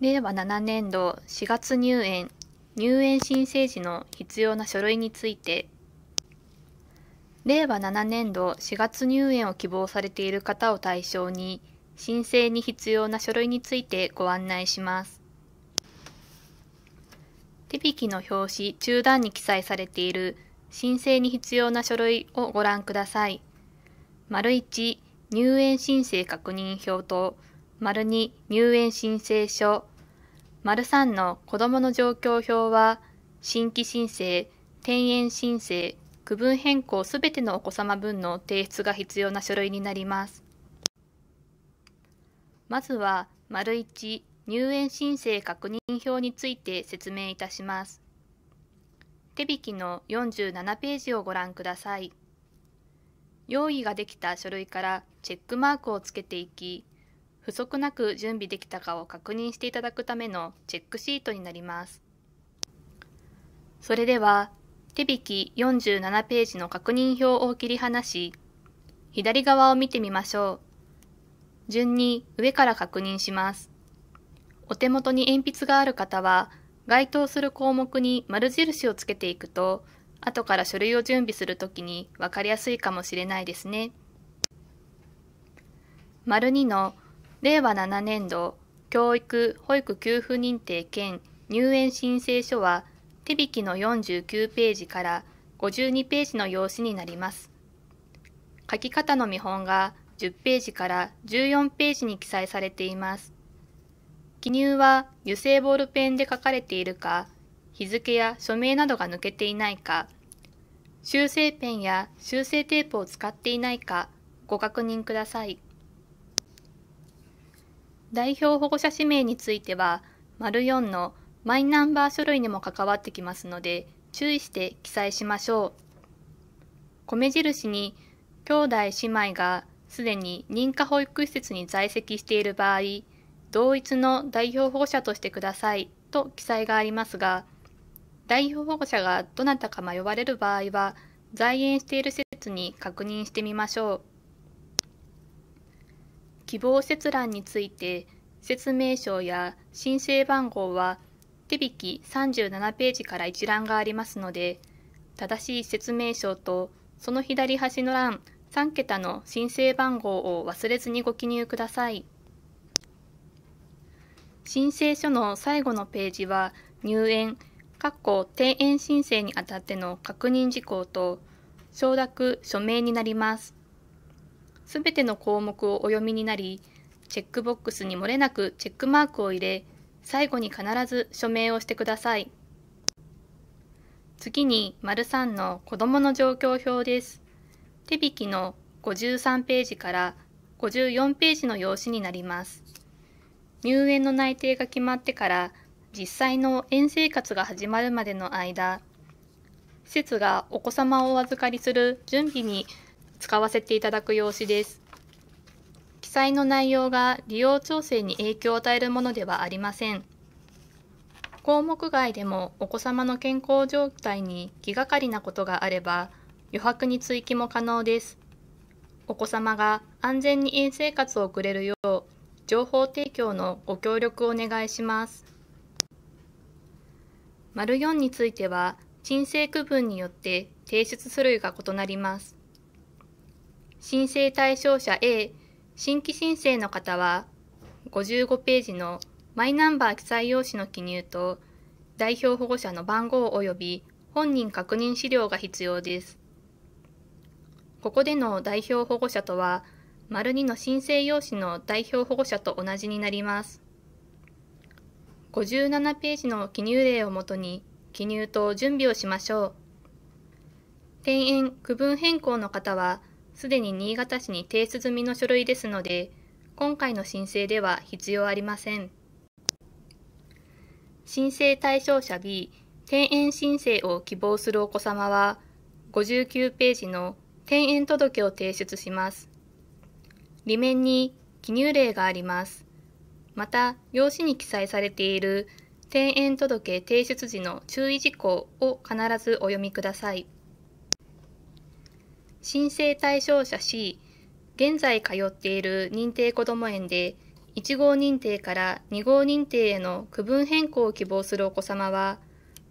令和7年度4月入園入園申請時の必要な書類について令和7年度4月入園を希望されている方を対象に申請に必要な書類についてご案内します手引きの表紙中段に記載されている申請に必要な書類をご覧ください丸1入園申請確認票と丸2入園申請書丸3の子供の状況表は新規申請転園申請区分変更すべてのお子様分の提出が必要な書類になりますまずは丸1入園申請確認表について説明いたします手引きの47ページをご覧ください用意ができた書類からチェックマークをつけていき不足なく準備できたかを確認していただくためのチェックシートになります。それでは、手引き47ページの確認表を切り離し、左側を見てみましょう。順に上から確認します。お手元に鉛筆がある方は、該当する項目に丸印をつけていくと、後から書類を準備するときに分かりやすいかもしれないですね。丸2の令和7年度教育・保育給付認定兼入園申請書は手引きの49ページから52ページの用紙になります。書き方の見本が10ページから14ページに記載されています。記入は油性ボールペンで書かれているか、日付や署名などが抜けていないか、修正ペンや修正テープを使っていないかご確認ください。代表保護者氏名については、丸4のマイナンバー書類にも関わってきますので、注意して記載しましょう。米印に、兄弟姉妹がすでに認可保育施設に在籍している場合、同一の代表保護者としてくださいと記載がありますが、代表保護者がどなたか迷われる場合は、在園している施設に確認してみましょう。希望設欄について説明書や申請番号は手引き37ページから一覧がありますので正しい説明書とその左端の欄3桁の申請番号を忘れずにご記入ください申請書の最後のページは入園転園申請にあたっての確認事項と承諾署名になりますすべての項目をお読みになり、チェックボックスに漏れなくチェックマークを入れ、最後に必ず署名をしてください。次に、丸3の子供の状況表です。手引きの53ページから54ページの用紙になります。入園の内定が決まってから実際の園生活が始まるまでの間、施設がお子様をお預かりする準備に使わせていただく用紙です。記載の内容が利用調整に影響を与えるものではありません。項目外でもお子様の健康状態に気がかりなことがあれば、余白に追記も可能です。お子様が安全にい生活を送れるよう、情報提供のご協力をお願いします。丸4については、鎮静区分によって提出種類が異なります。申請対象者 A 新規申請の方は55ページのマイナンバー記載用紙の記入と代表保護者の番号及び本人確認資料が必要です。ここでの代表保護者とは、丸2の申請用紙の代表保護者と同じになります。57ページの記入例をもとに記入と準備をしましょう。転園区分変更の方は、すでに新潟市に提出済みの書類ですので、今回の申請では必要ありません。申請対象者 B、転園申請を希望するお子様は、59ページの転園届を提出します。裏面に記入例があります。また、用紙に記載されている転園届提出時の注意事項を必ずお読みください。申請対象者 C、現在通っている認定こども園で、1号認定から2号認定への区分変更を希望するお子様は、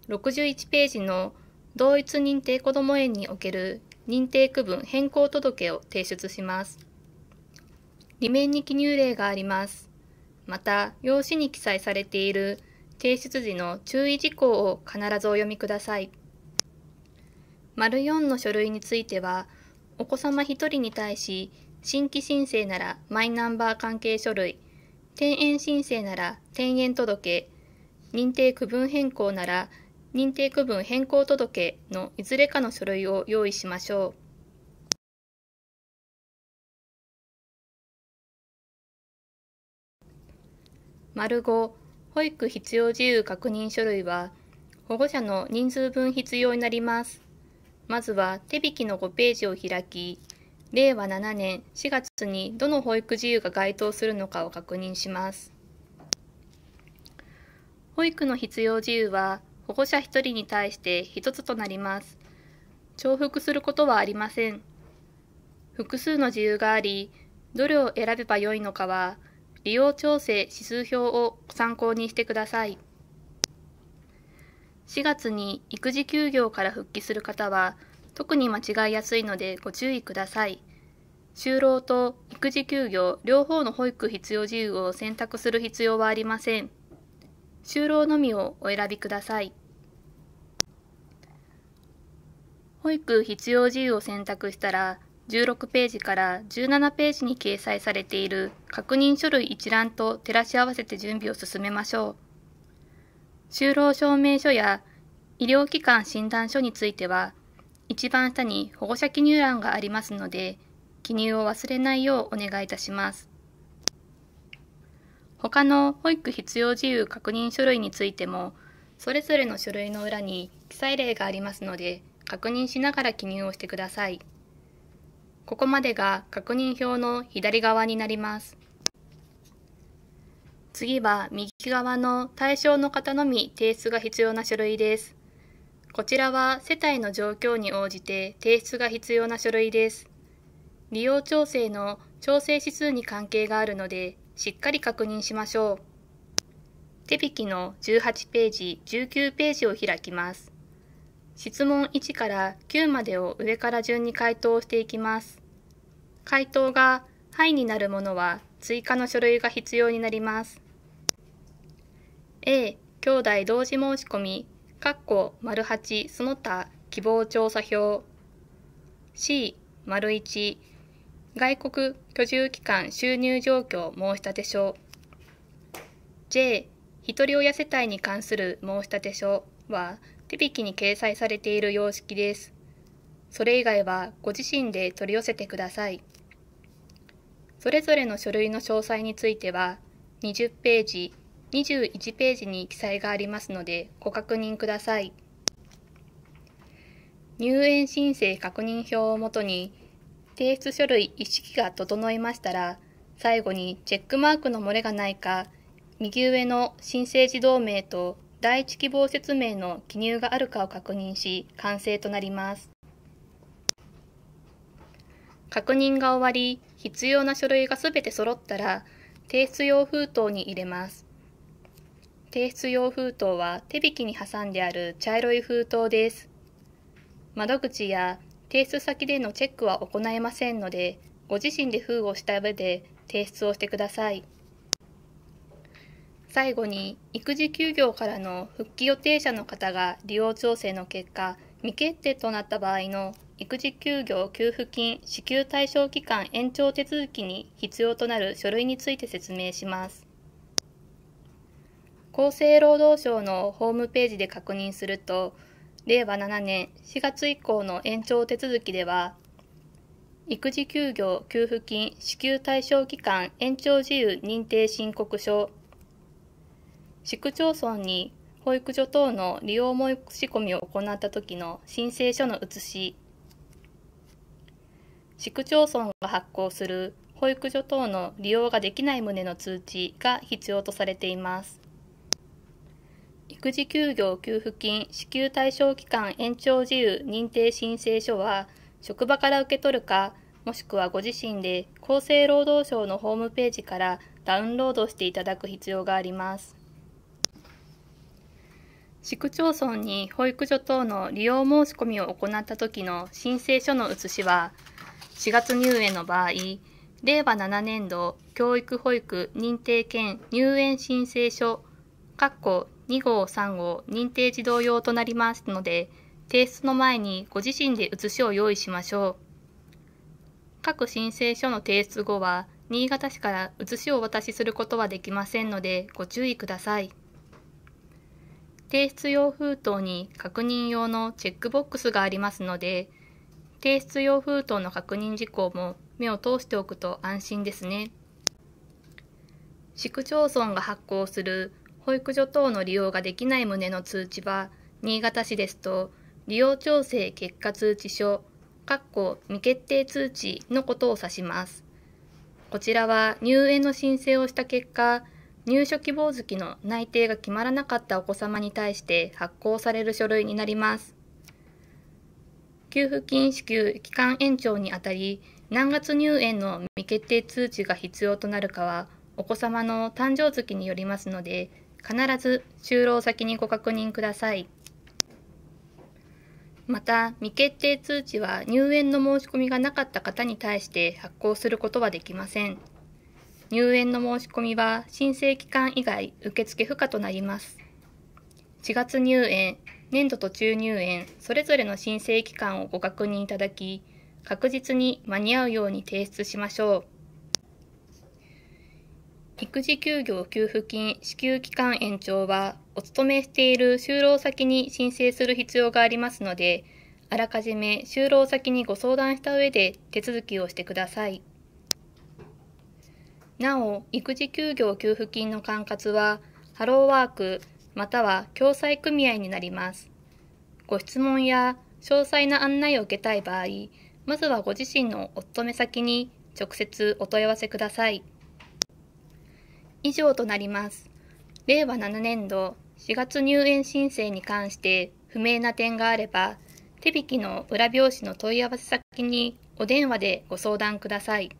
61ページの同一認定こども園における認定区分変更届を提出します。裏面に記入例があります。また、用紙に記載されている提出時の注意事項を必ずお読みください。丸4の書類については、お子様1人に対し、新規申請ならマイナンバー関係書類、転園申請なら転園届、認定区分変更なら認定区分変更届のいずれかの書類を用意しましょう。丸5、保育必要事由確認書類は、保護者の人数分必要になります。まずは手引きの5ページを開き、令和7年4月にどの保育事由が該当するのかを確認します。保育の必要事由は保護者1人に対して1つとなります。重複することはありません。複数の自由があり、どれを選べばよいのかは、利用調整指数表を参考にしてください。4月に育児休業から復帰する方は特に間違いやすいのでご注意ください。就労と育児休業両方の保育必要事由を選択する必要はありません。就労のみをお選びください。保育必要事由を選択したら16ページから17ページに掲載されている確認書類一覧と照らし合わせて準備を進めましょう。就労証明書や医療機関診断書については、一番下に保護者記入欄がありますので、記入を忘れないようお願いいたします。他の保育必要事由確認書類についても、それぞれの書類の裏に記載例がありますので、確認しながら記入をしてください。ここまでが確認表の左側になります。次は右側の対象の方のみ提出が必要な書類です。こちらは世帯の状況に応じて提出が必要な書類です。利用調整の調整指数に関係があるので、しっかり確認しましょう。手引きの18ページ、19ページを開きます。質問1から9までを上から順に回答していきます。回答がはいになるものは追加の書類が必要になります。A 兄弟同時申し込み括弧丸8その他希望調査票 C 丸1外国居住期間収入状況申立書 J ひとり親世帯に関する申立書は手引きに掲載されている様式です。それ以外はご自身で取り寄せてください。それぞれの書類の詳細については20ページ21ページに記載がありますのでご確認ください。入園申請確認表をもとに提出書類一式が整いましたら最後にチェックマークの漏れがないか右上の申請児童名と第一希望説明の記入があるかを確認し完成となります。確認が終わり必要な書類がすべて揃ったら提出用封筒に入れます。提出用封筒は手引きに挟んである茶色い封筒です。窓口や提出先でのチェックは行えませんので、ご自身で封をした上で提出をしてください。最後に、育児休業からの復帰予定者の方が利用調整の結果、未決定となった場合の育児休業給付金支給対象期間延長手続きに必要となる書類について説明します。厚生労働省のホームページで確認すると、令和7年4月以降の延長手続きでは、育児休業給付金支給対象期間延長自由認定申告書、市区町村に保育所等の利用申し込みを行った時の申請書の写し、市区町村が発行する保育所等の利用ができない旨の通知が必要とされています。育児休業給付金支給対象期間延長自由認定申請書は、職場から受け取るか、もしくはご自身で厚生労働省のホームページからダウンロードしていただく必要があります。市区町村に保育所等の利用申し込みを行った時の申請書の写しは、4月入園の場合、令和7年度教育保育認定券入園申請書、括弧2号3号認定児童用となりますので、提出の前にご自身で写しを用意しましょう。各申請書の提出後は、新潟市から写しをお渡しすることはできませんので、ご注意ください。提出用封筒に確認用のチェックボックスがありますので、提出用封筒の確認事項も目を通しておくと安心ですね。市区町村が発行する保育所等の利用ができない旨の通知は、新潟市ですと、利用調整結果通知書、括弧未決定通知のことを指します。こちらは入園の申請をした結果、入所希望月の内定が決まらなかったお子様に対して発行される書類になります。給付金支給期間延長にあたり、何月入園の未決定通知が必要となるかは、お子様の誕生月によりますので、必ず就労先にご確認ください。また、未決定通知は入園の申し込みがなかった方に対して発行することはできません。入園の申し込みは申請期間以外受付不可となります。4月入園、年度途中入園、それぞれの申請期間をご確認いただき、確実に間に合うように提出しましょう。育児休業給付金支給期間延長は、お勤めしている就労先に申請する必要がありますので、あらかじめ就労先にご相談した上で手続きをしてください。なお、育児休業給付金の管轄は、ハローワークまたは共済組合になります。ご質問や詳細な案内を受けたい場合、まずはご自身のお勤め先に直接お問い合わせください。以上となります。令和7年度4月入園申請に関して不明な点があれば、手引きの裏表紙の問い合わせ先にお電話でご相談ください。